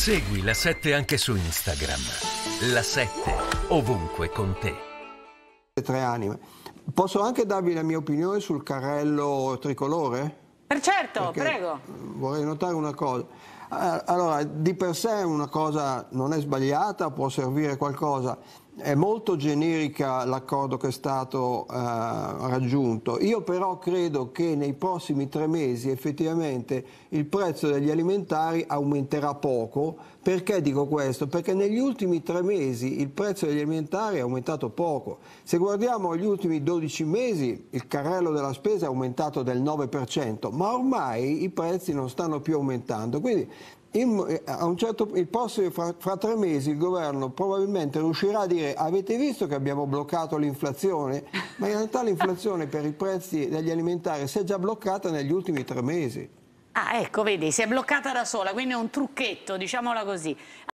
Segui la 7 anche su Instagram. La 7 ovunque con te. Tre anime. Posso anche darvi la mia opinione sul carrello tricolore? Per certo, Perché prego. Vorrei notare una cosa. Eh, allora, di per sé una cosa non è sbagliata, può servire a qualcosa, è molto generica l'accordo che è stato eh, raggiunto, io però credo che nei prossimi tre mesi effettivamente il prezzo degli alimentari aumenterà poco. Perché dico questo? Perché negli ultimi tre mesi il prezzo degli alimentari è aumentato poco. Se guardiamo gli ultimi 12 mesi il carrello della spesa è aumentato del 9%, ma ormai i prezzi non stanno più aumentando. Quindi in, eh, a un certo, il prossimo, fra, fra, tre mesi il governo probabilmente riuscirà a dire avete visto che abbiamo bloccato l'inflazione? Ma in realtà l'inflazione per i prezzi degli alimentari si è già bloccata negli ultimi tre mesi. Ah ecco, vedi, si è bloccata da sola, quindi è un trucchetto, diciamola così.